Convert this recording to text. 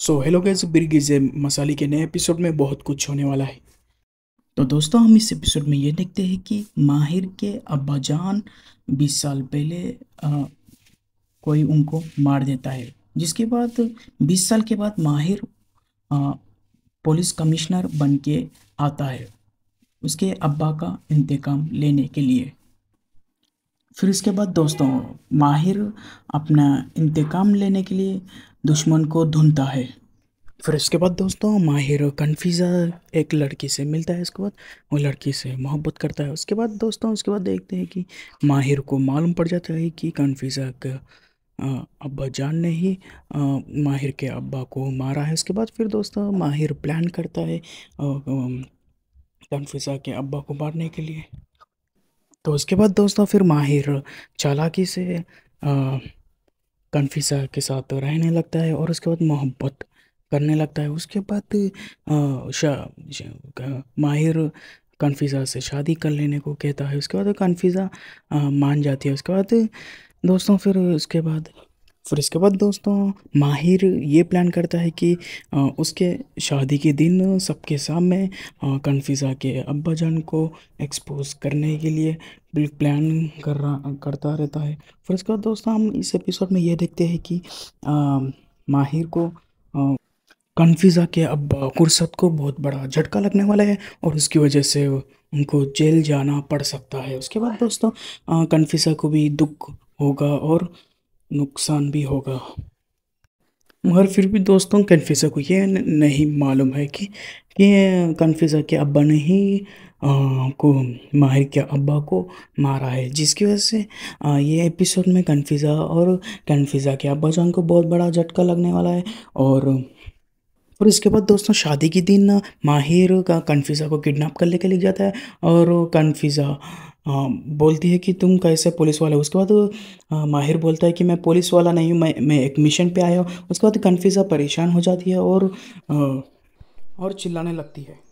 so hello guys बिरगिजे मसाली के नए episode में बहुत कुछ होने वाला है तो दोस्तों हम इस एपिसोड में ये देखते हैं कि माहिर के अब्बा जान बीस साल पहले आ, कोई उनको मार देता है जिसके बाद बीस साल के बाद माहिर आ, पुलिस कमिश्नर बन के आता है उसके अब्बा का इंतकाम लेने के लिए फिर इसके बाद दोस्तों माहिर अपना इंतकाम लेने के लिए दुश्मन को ढूंढता है फिर उसके बाद दोस्तों माहिर कन्फ्यूज़र एक लड़की से मिलता है उसके बाद वो लड़की से मोहब्बत करता है उसके बाद दोस्तों उसके बाद देखते हैं कि माहिर को मालूम पड़ जाता है कि कन्फ्यूज़र का अब्बा जान ने ही माहिर के अब्बा को मारा है उसके बाद फिर दोस्तों माहिर प्लान करता है कन्फ्यूज़र के अब्बा को मारने के लिए तो उसके बाद दोस्तों फिर माहिर चालाकी से आ, कन्फिसा के साथ रहने लगता है और उसके बाद मोहब्बत करने लगता है उसके बाद माहिर कन्फिज़ा से शादी कर लेने को कहता है उसके बाद कन्फिज़ा मान जाती है उसके बाद दोस्तों फिर उसके बाद फिर इसके बाद दोस्तों माहिर ये प्लान करता है कि उसके शादी के दिन सबके सामने कन्फिज़ा के अब्बा जान को एक्सपोज करने के लिए प्लान कर रहा करता रहता है फिर इसके बाद दोस्तों हम इस एपिसोड में ये देखते हैं कि आ, माहिर को कन्फिज़ा के अब्बा कुर्सत को बहुत बड़ा झटका लगने वाला है और उसकी वजह से उनको जेल जाना पड़ सकता है उसके बाद दोस्तों कन्फिज़ा को भी दुख होगा और नुकसान भी होगा मगर फिर भी दोस्तों कन्फ्यूज़ा को ये नहीं मालूम है कि ये कन्फ्यूज़ा के अब्बा ने ही आ, को माहिर के अब्बा को मारा है जिसकी वजह से आ, ये एपिसोड में कन्फ्यूज़ा और कन्फ्यूज़ा के अब्बा जान को बहुत बड़ा झटका लगने वाला है और और इसके बाद दोस्तों शादी के दिन माहिर का कन्फ्यूज़ा को किडनैप करने के लिए जाता है और कन्फ्यूज़ा बोलती है कि तुम कैसे पुलिस वाले हो उसके बाद माहिर बोलता है कि मैं पुलिस वाला नहीं हूँ मैं मैं एक मिशन पे आया हूँ उसके बाद कन्फ्यूज़ परेशान हो जाती है और और चिल्लाने लगती है